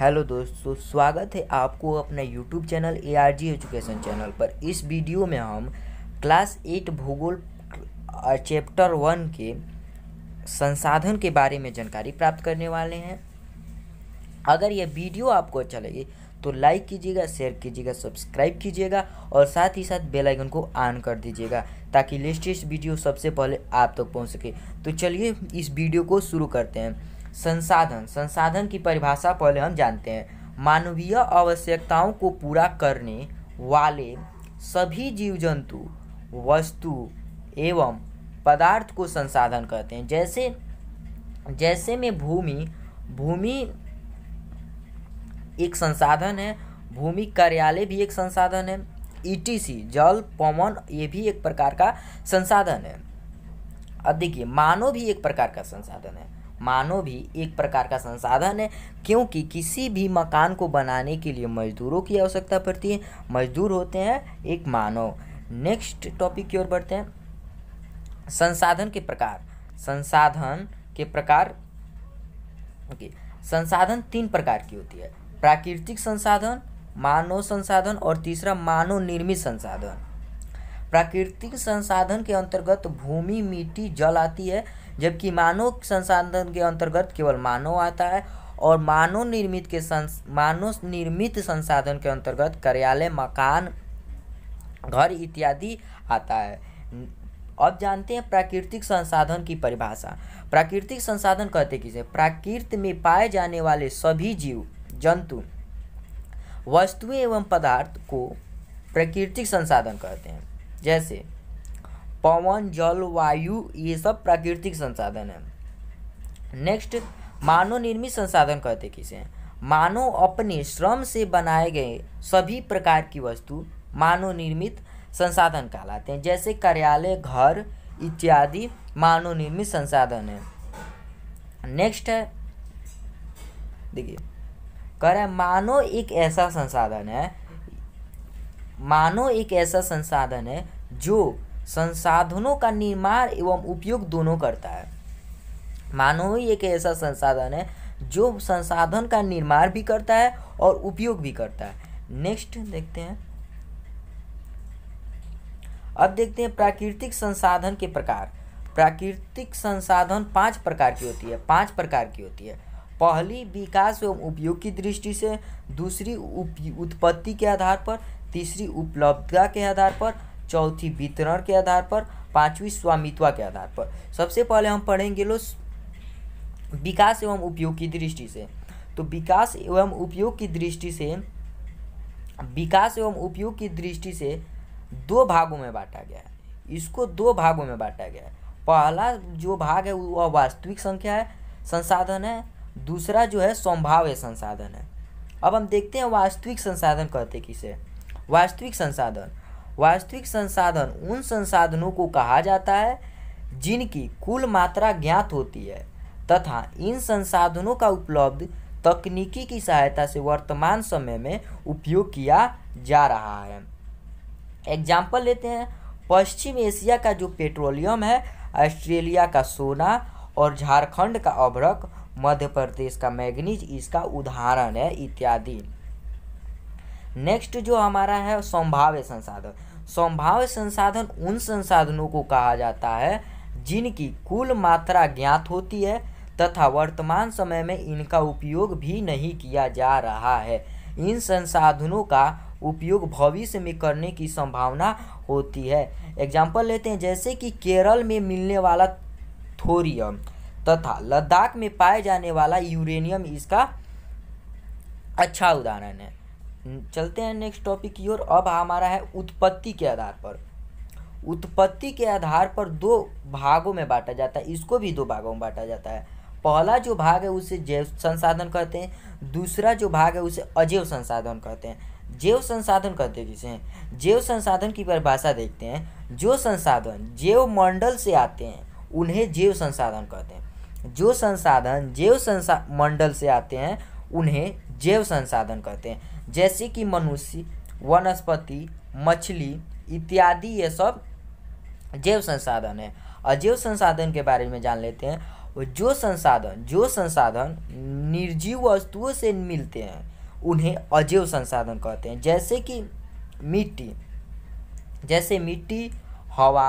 hello दोस्तों स्वागत है आपको अपना YouTube channel A R G education channel पर इस वीडियो में हम क्लास एट भूगोल चैप्टर वन के संसाधन के बारे में जानकारी प्राप्त करने वाले हैं अगर यह वीडियो आपको अच्छा लगे तो लाइक कीजिएगा शेयर कीजिएगा सब्सक्राइब कीजिएगा और साथ ही साथ बेल आइकन को ऑन कर दीजिएगा ताकि लेटेस्ट वीडियो सबसे पहले आप तक पहुंच सके तो चलिए इस वीडियो को शुरू करते हैं संसाधन संसाधन की परिभाषा पहले हम जानते हैं मानवीय आवश्यकताओं को पूरा करने वाले सभी जीव जंतु वस्तु एवं पदार्थ को संसाधन कहते हैं जैसे जैसे में भूमि भूमि एक संसाधन है भूमि कार्यालय भी एक संसाधन है ईटीसी जल पवन ये भी एक प्रकार का संसाधन है अब देखिए मानव भी एक प्रकार का संसाधन है मानव भी एक प्रकार का संसाधन है क्योंकि किसी भी मकान को बनाने के लिए मजदूरों की आवश्यकता पड़ती है मजदूर होते हैं एक मानव नेक्स्ट टॉपिक की ओर बढ़ते हैं संसाधन के प्रकार संसाधन के प्रकार ओके संसाधन तीन प्रकार की होती है प्राकृतिक संसाधन मानव संसाधन और तीसरा मानव निर्मित संसाधन प्राकृतिक संसाधन के अंतर्गत भूमि मिट्टी जल आती है जबकि मानव संसाधन के अंतर्गत केवल मानव आता है और मानव निर्मित के संस मानव निर्मित संसाधन के अंतर्गत कार्यालय मकान घर इत्यादि आता है अब जानते हैं प्राकृतिक संसाधन की परिभाषा प्राकृतिक संसाधन कहते किसे प्राकृति में पाए जाने वाले सभी जीव जंतु वस्तुएं एवं पदार्थ को प्राकृतिक संसाधन कहते हैं जैसे पवन जल वायु ये सब प्राकृतिक संसाधन है नेक्स्ट मानव निर्मित संसाधन कहते किसे मानव अपने श्रम से बनाए गए सभी प्रकार की वस्तु मानव निर्मित संसाधन कहलाते हैं जैसे कार्यालय घर इत्यादि मानव निर्मित संसाधन है नेक्स्ट है देखिए कह रहे मानव एक ऐसा संसाधन है मानव एक ऐसा संसाधन है जो संसाधनों का निर्माण एवं उपयोग दोनों करता है मानव ही एक ऐसा संसाधन है जो संसाधन का निर्माण भी करता है और उपयोग भी करता है नेक्स्ट देखते हैं अब देखते हैं प्राकृतिक संसाधन के प्रकार प्राकृतिक संसाधन पांच प्रकार की होती है पांच प्रकार की होती है पहली विकास एवं उपयोग की दृष्टि से दूसरी उत्पत्ति के आधार पर तीसरी उपलब्धता के आधार पर चौथी वितरण के आधार पर पांचवी स्वामित्व के आधार पर सबसे पहले हम पढ़ेंगे लोग विकास एवं उपयोग की दृष्टि से तो विकास एवं उपयोग की दृष्टि से विकास एवं उपयोग की दृष्टि से दो भागों में बांटा गया है इसको दो भागों में बांटा गया है पहला जो भाग है वह वास्तविक संख्या है संसाधन है दूसरा जो है संभाव्य संसाधन है अब हम देखते हैं वास्तविक संसाधन कहते किसे वास्तविक संसाधन वास्तविक संसाधन उन संसाधनों को कहा जाता है जिनकी कुल मात्रा ज्ञात होती है तथा इन संसाधनों का उपलब्ध तकनीकी की सहायता से वर्तमान समय में उपयोग किया जा रहा है एग्जाम्पल लेते हैं पश्चिम एशिया का जो पेट्रोलियम है ऑस्ट्रेलिया का सोना और झारखंड का अभ्रक मध्य प्रदेश का मैग्नीज इसका उदाहरण है इत्यादि नेक्स्ट जो हमारा है संभाव्य संसाधन संभाव्य संसाधन उन संसाधनों को कहा जाता है जिनकी कुल मात्रा ज्ञात होती है तथा वर्तमान समय में इनका उपयोग भी नहीं किया जा रहा है इन संसाधनों का उपयोग भविष्य में करने की संभावना होती है एग्जाम्पल लेते हैं जैसे कि केरल में मिलने वाला थोरियम तथा लद्दाख में पाए जाने वाला यूरेनियम इसका अच्छा उदाहरण है हम्म, चलते हैं नेक्स्ट टॉपिक की ओर अब हमारा है उत्पत्ति के आधार पर उत्पत्ति के आधार पर दो भागों में बांटा जाता है इसको भी दो भागों में बांटा जाता है पहला जो भाग है उसे जैव संसाधन कहते हैं दूसरा जो भाग है उसे अजैव संसाधन कहते हैं जैव संसाधन कहते हैं जिसे जैव संसाधन की परिभाषा देखते हैं जो संसाधन जैव मंडल से आते हैं उन्हें जैव संसाधन कहते हैं जो संसाधन जैव संसा मंडल से आते हैं उन्हें जैव संसाधन कहते हैं जैसे कि मनुष्य वनस्पति मछली इत्यादि ये सब जैव संसाधन है अजैव संसाधन के बारे में जान लेते हैं जो संसाधन जो संसाधन निर्जीव वस्तुओं से मिलते हैं उन्हें अजैव संसाधन कहते हैं जैसे कि मिट्टी जैसे मिट्टी हवा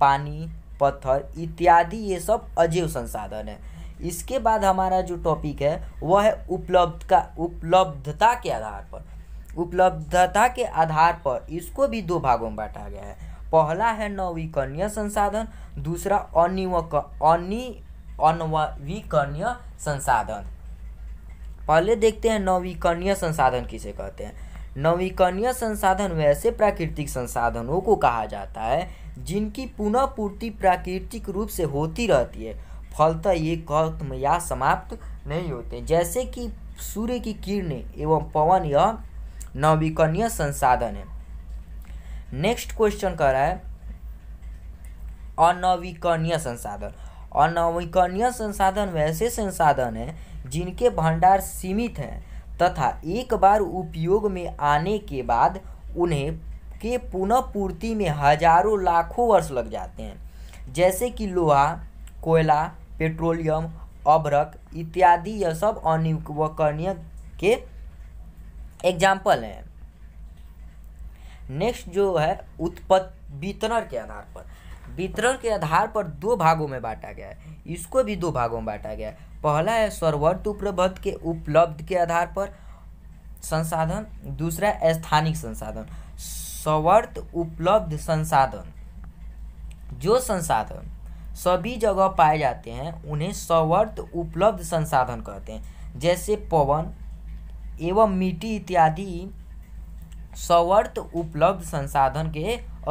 पानी पत्थर इत्यादि ये सब अजैव संसाधन है इसके बाद हमारा जो टॉपिक है वह है उपलब्ध का उपलब्धता के आधार पर उपलब्धता के आधार पर इसको भी दो भागों में बांटा गया है पहला है नवीकरणीय संसाधन दूसरा अनिवक अनि अनवीकरणीय संसाधन पहले देखते हैं नवीकरणीय संसाधन किसे कहते हैं नवीकरणीय संसाधन वैसे प्राकृतिक संसाधनों को कहा जाता है जिनकी पुनः पूर्ति प्राकृतिक रूप से होती रहती है फलतः ये कत्म या समाप्त नहीं होते जैसे कि सूर्य की किरणें एवं पवन यह नवीकरणीय संसाधन है नेक्स्ट क्वेश्चन कह रहा है अनवीकरणीय संसाधन अनवीकरणीय संसाधन वैसे संसाधन हैं जिनके भंडार सीमित हैं तथा एक बार उपयोग में आने के बाद उन्हें के पुनः पूर्ति में हजारों लाखों वर्ष लग जाते हैं जैसे कि लोहा कोयला पेट्रोलियम अभ्रक इत्यादि यह सब अनिवकरणीय के एग्जाम्पल हैं नेक्स्ट जो है उत्पत वितरण के आधार पर वितरण के आधार पर दो भागों में बांटा गया है इसको भी दो भागों में बांटा गया है पहला है सर्वत उपलब्ध के उपलब्ध के आधार पर संसाधन दूसरा स्थानिक संसाधन सवर्त उपलब्ध संसाधन जो संसाधन सभी जगह पाए जाते हैं उन्हें सवर्त उपलब्ध संसाधन कहते हैं जैसे पवन एवं मिट्टी इत्यादि सवर्त उपलब्ध संसाधन के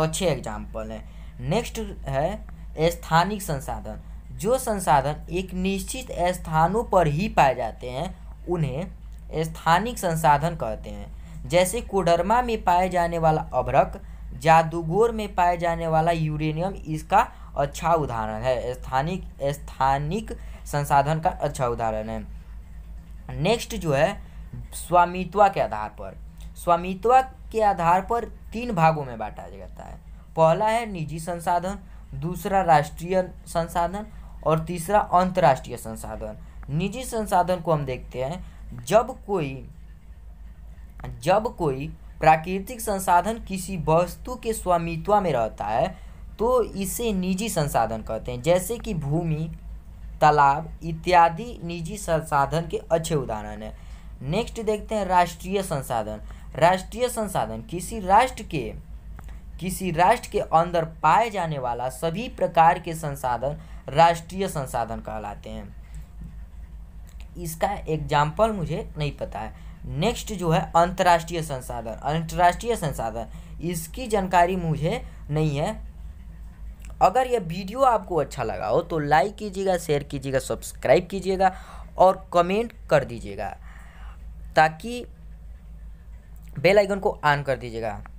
अच्छे एग्जाम्पल हैं नेक्स्ट है स्थानिक संसाधन जो संसाधन एक निश्चित स्थानों पर ही पाए जाते हैं उन्हें स्थानिक संसाधन कहते हैं जैसे कोडरमा में पाए जाने वाला अभ्रक जादूगोर में पाए जाने वाला यूरेनियम इसका अच्छा उदाहरण है स्थानिक स्थानिक संसाधन का अच्छा उदाहरण है नेक्स्ट जो है स्वामित्व के आधार पर स्वामित्व के आधार पर तीन भागों में बांटा जाता है पहला है निजी संसाधन दूसरा राष्ट्रीय संसाधन और तीसरा अंतर्राष्ट्रीय संसाधन निजी संसाधन को हम देखते हैं जब कोई जब कोई प्राकृतिक संसाधन किसी वस्तु के स्वामित्व में रहता है तो इसे निजी संसाधन कहते हैं जैसे कि भूमि तालाब इत्यादि निजी संसाधन के अच्छे उदाहरण हैं नेक्स्ट देखते हैं राष्ट्रीय संसाधन राष्ट्रीय संसाधन किसी राष्ट्र के किसी राष्ट्र के अंदर पाए जाने वाला सभी प्रकार के संसाधन राष्ट्रीय संसाधन कहलाते हैं इसका एग्जाम्पल मुझे नहीं पता है नेक्स्ट जो है अंतर्राष्ट्रीय संसाधन अंतर्राष्ट्रीय संसाधन इसकी जानकारी मुझे नहीं है अगर यह वीडियो आपको अच्छा लगा हो तो लाइक कीजिएगा शेयर कीजिएगा सब्सक्राइब कीजिएगा और कमेंट कर दीजिएगा ताकि बेल आइकन को ऑन कर दीजिएगा